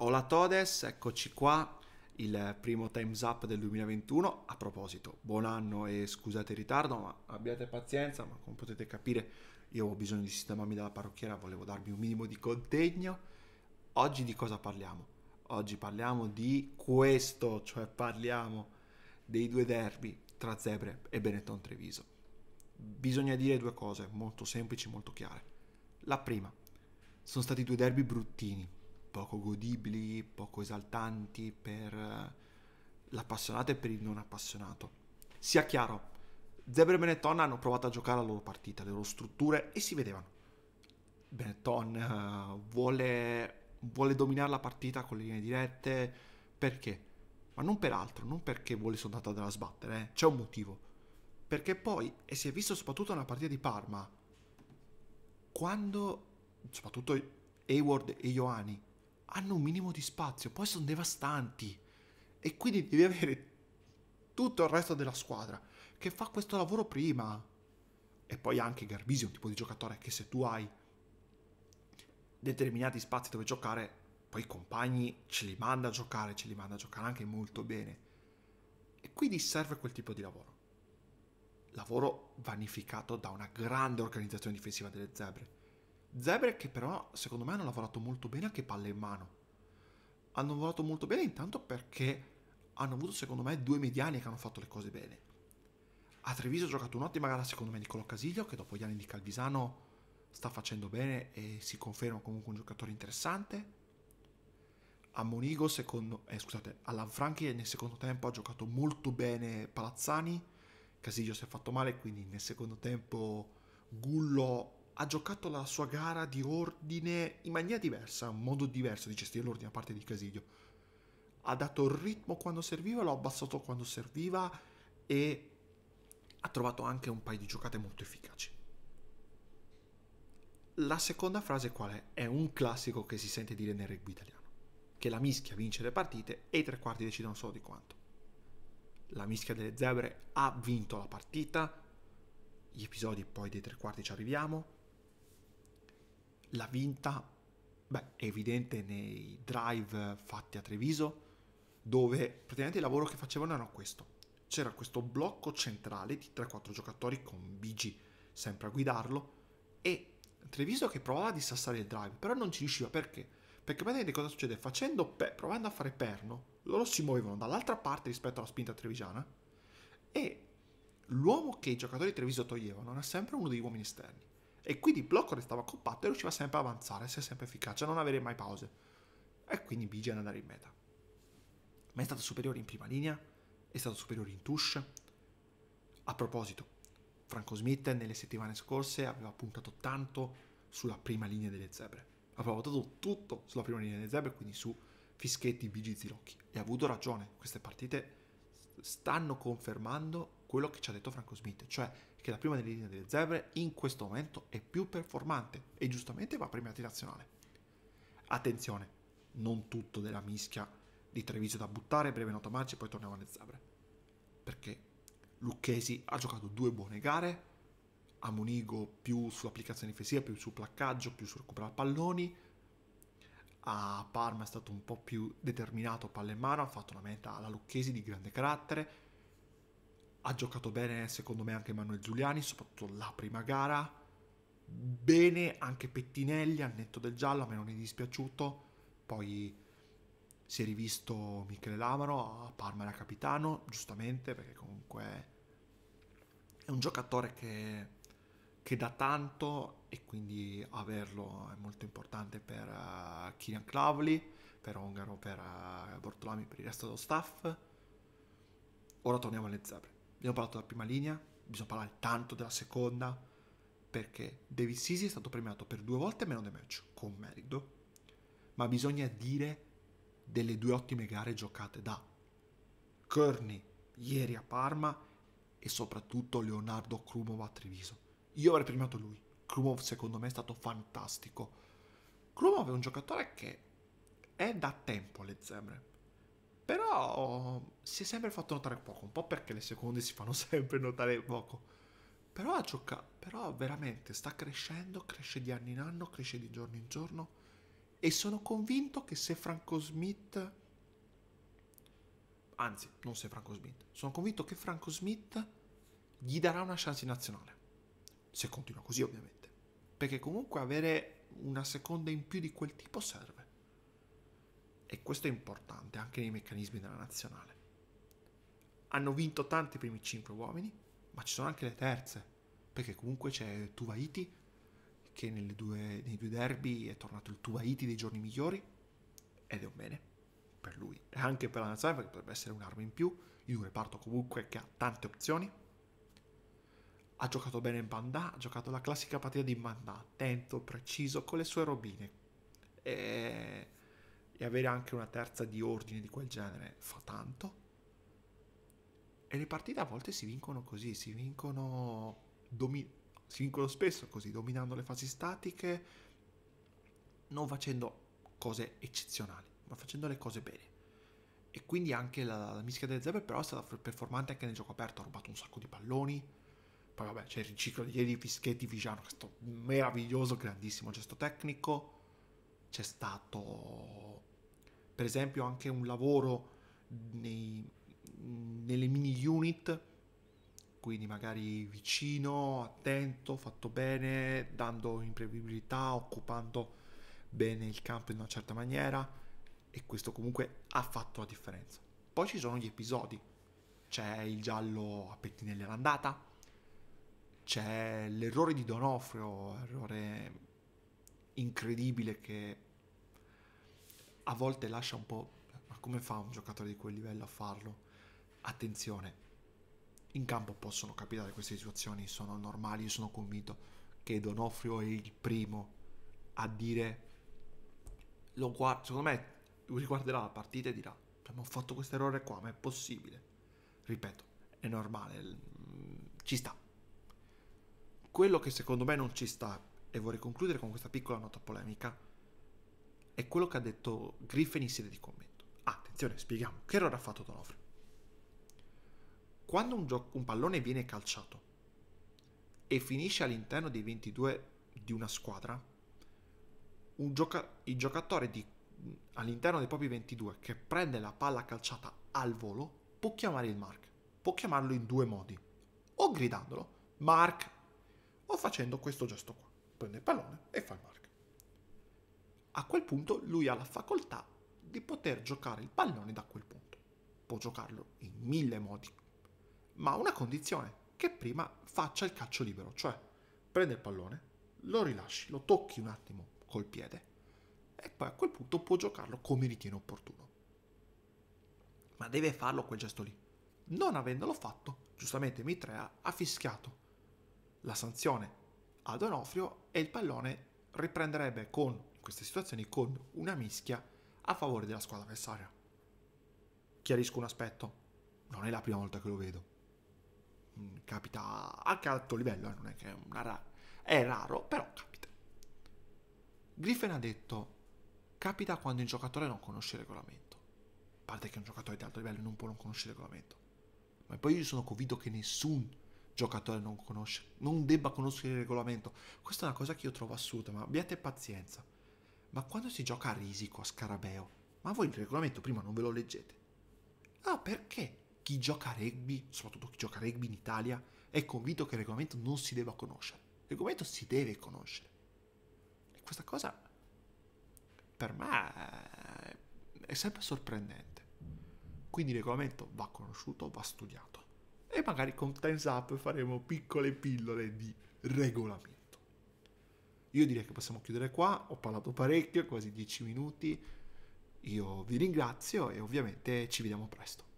Hola Todes, eccoci qua, il primo Times Up del 2021. A proposito, buon anno e scusate il ritardo, ma abbiate pazienza, ma come potete capire io ho bisogno di sistemarmi dalla parrucchiera, volevo darmi un minimo di contegno. Oggi di cosa parliamo? Oggi parliamo di questo, cioè parliamo dei due derby tra Zebre e Benetton Treviso. Bisogna dire due cose molto semplici, molto chiare. La prima, sono stati due derby bruttini, poco godibili, poco esaltanti per eh, l'appassionato e per il non appassionato. Sia chiaro, Zebra e Benetton hanno provato a giocare la loro partita, le loro strutture e si vedevano. Benetton uh, vuole, vuole dominare la partita con le linee dirette perché? Ma non per altro, non perché vuole soltanto andare a sbattere, eh. c'è un motivo. Perché poi, e si è visto soprattutto nella partita di Parma, quando soprattutto Hayward e Ioani hanno un minimo di spazio, poi sono devastanti e quindi devi avere tutto il resto della squadra che fa questo lavoro prima. E poi anche Garbisi è un tipo di giocatore che se tu hai determinati spazi dove giocare, poi i compagni ce li manda a giocare, ce li manda a giocare anche molto bene. E quindi serve quel tipo di lavoro. Lavoro vanificato da una grande organizzazione difensiva delle zebre Zebre che però secondo me hanno lavorato molto bene anche palle in mano. Hanno lavorato molto bene intanto perché hanno avuto secondo me due mediani che hanno fatto le cose bene. A Treviso ha giocato un'ottima gara secondo me Nicolò Casiglio che dopo gli anni di Calvisano sta facendo bene e si conferma comunque un giocatore interessante. A Monigo secondo, eh, scusate, a Lanfranchi nel secondo tempo ha giocato molto bene Palazzani. Casiglio si è fatto male quindi nel secondo tempo Gullo ha giocato la sua gara di ordine in maniera diversa, un modo diverso di gestire l'ordine a parte di Casiglio. Ha dato il ritmo quando serviva, l'ha abbassato quando serviva e ha trovato anche un paio di giocate molto efficaci. La seconda frase qual è? È un classico che si sente dire nel rugby italiano, che la mischia vince le partite e i tre quarti decidono solo di quanto. La mischia delle zebre ha vinto la partita, gli episodi poi dei tre quarti ci arriviamo, la vinta, beh, è evidente nei drive fatti a Treviso, dove praticamente il lavoro che facevano era questo. C'era questo blocco centrale di 3-4 giocatori con Bigi sempre a guidarlo e Treviso che provava di sassare il drive, però non ci riusciva perché? Perché vedete cosa succede? Facendo pe- provando a fare perno, loro si muovevano dall'altra parte rispetto alla spinta trevigiana e l'uomo che i giocatori di Treviso toglievano era sempre uno degli uomini esterni. E quindi il blocco restava compatto e riusciva sempre a avanzare, a essere sempre efficace, a non avere mai pause. E quindi Bijan è andare in meta. Ma è stato superiore in prima linea, è stato superiore in touche. A proposito, Franco Smith nelle settimane scorse aveva puntato tanto sulla prima linea delle zebre. Aveva votato tutto sulla prima linea delle zebre, quindi su Fischetti, Bigi, Zilocchi. E ha avuto ragione, queste partite stanno confermando quello che ci ha detto Franco Smith, cioè che la prima linea delle zebre in questo momento è più performante e giustamente va premiata in nazionale. Attenzione, non tutto della mischia di Treviso da buttare, breve nota marcia e poi torniamo alle zebre. Perché Lucchesi ha giocato due buone gare, a Monigo più sull'applicazione difensiva, più sul placcaggio, più sul recuperare palloni, a Parma è stato un po' più determinato palle in mano, ha fatto una meta alla Lucchesi di grande carattere, ha giocato bene secondo me anche Manuel Giuliani, soprattutto la prima gara. Bene anche Pettinelli al netto del giallo, a me non è dispiaciuto. Poi si è rivisto Michele Lamaro a Parma da capitano, giustamente perché comunque è un giocatore che, che dà tanto e quindi averlo è molto importante per uh, eh, Kilian Clavli, per Ongaro, per uh, Bortolami, per il resto dello staff. Ora torniamo alle zebre abbiamo parlato della prima linea, bisogna parlare tanto della seconda, perché David Sisi è stato premiato per due volte meno del match, con merito, ma bisogna dire delle due ottime gare giocate da Kearney ieri a Parma e soprattutto Leonardo Krumov a Treviso. Io avrei premiato lui, Krumov secondo me è stato fantastico. Krumov è un giocatore che è da tempo alle zebre, però si è sempre fatto notare poco, un po' perché le seconde si fanno sempre notare poco. Però ha giocato, però veramente sta crescendo, cresce di anno in anno, cresce di giorno in giorno. E sono convinto che se Franco Smith... Anzi, non se Franco Smith. Sono convinto che Franco Smith gli darà una chance in nazionale. Se continua così, ovviamente. Perché comunque avere una seconda in più di quel tipo serve questo è importante anche nei meccanismi della nazionale. Hanno vinto tanti i primi 5 uomini, ma ci sono anche le terze, perché comunque c'è Tuvaiti, che due, nei due derby è tornato il Tuvaiti dei giorni migliori, ed è un bene per lui, e anche per la nazionale, perché potrebbe essere un'arma in più, in un reparto comunque che ha tante opzioni. Ha giocato bene in Bandà, ha giocato la classica partita di Bandà, attento, preciso, con le sue robine. E e avere anche una terza di ordine di quel genere fa tanto. E le partite a volte si vincono così, si vincono, domi- si vincono spesso così, dominando le fasi statiche, non facendo cose eccezionali, ma facendo le cose bene. E quindi anche la, la mischia delle zebre però è stata performante anche nel gioco aperto, ha rubato un sacco di palloni, poi vabbè c'è il riciclo di ieri, Fischetti Vigiano, questo meraviglioso, grandissimo gesto tecnico, c'è stato per esempio anche un lavoro nei, nelle mini unit, quindi magari vicino, attento, fatto bene, dando imprevedibilità, occupando bene il campo in una certa maniera e questo comunque ha fatto la differenza. Poi ci sono gli episodi, c'è il giallo a Pettinelli all'andata, c'è l'errore di Donofrio, errore incredibile che a volte lascia un po'... Ma come fa un giocatore di quel livello a farlo? Attenzione, in campo possono capitare queste situazioni, sono normali, io sono convinto che Donofrio è il primo a dire... Lo guarda, secondo me riguarderà la partita e dirà abbiamo fatto questo errore qua, ma è possibile. Ripeto, è normale, ci sta. Quello che secondo me non ci sta, e vorrei concludere con questa piccola nota polemica, è quello che ha detto Griffin in sede di commento. attenzione, spieghiamo. Che errore ha fatto Donofrio? Quando un, gio- un pallone viene calciato e finisce all'interno dei 22 di una squadra, un gioca- il giocatore di, all'interno dei propri 22 che prende la palla calciata al volo può chiamare il Mark. Può chiamarlo in due modi. O gridandolo, Mark, o facendo questo gesto qua. Prende il pallone e fa il Mark a quel punto lui ha la facoltà di poter giocare il pallone da quel punto. Può giocarlo in mille modi, ma a una condizione, che prima faccia il calcio libero, cioè prende il pallone, lo rilasci, lo tocchi un attimo col piede e poi a quel punto può giocarlo come ritiene opportuno. Ma deve farlo quel gesto lì. Non avendolo fatto, giustamente Mitrea ha fischiato la sanzione ad Onofrio e il pallone riprenderebbe con, in queste situazioni con una mischia a favore della squadra avversaria. Chiarisco un aspetto, non è la prima volta che lo vedo. Mm, capita anche a alto livello, eh, non è che è, ra- è raro, però capita. Griffin ha detto, capita quando il giocatore non conosce il regolamento. A parte che un giocatore di alto livello non può non conoscere il regolamento. Ma poi io sono convinto che nessun giocatore non, conosce, non debba conoscere il regolamento. Questa è una cosa che io trovo assurda, ma abbiate pazienza. Ma quando si gioca a risico, a scarabeo, ma voi il regolamento prima non ve lo leggete? Ah, perché chi gioca a rugby, soprattutto chi gioca a rugby in Italia, è convinto che il regolamento non si debba conoscere. Il regolamento si deve conoscere. E questa cosa, per me, è sempre sorprendente. Quindi il regolamento va conosciuto, va studiato e magari con Time's Up faremo piccole pillole di regolamento. Io direi che possiamo chiudere qua, ho parlato parecchio, quasi 10 minuti. Io vi ringrazio e ovviamente ci vediamo presto.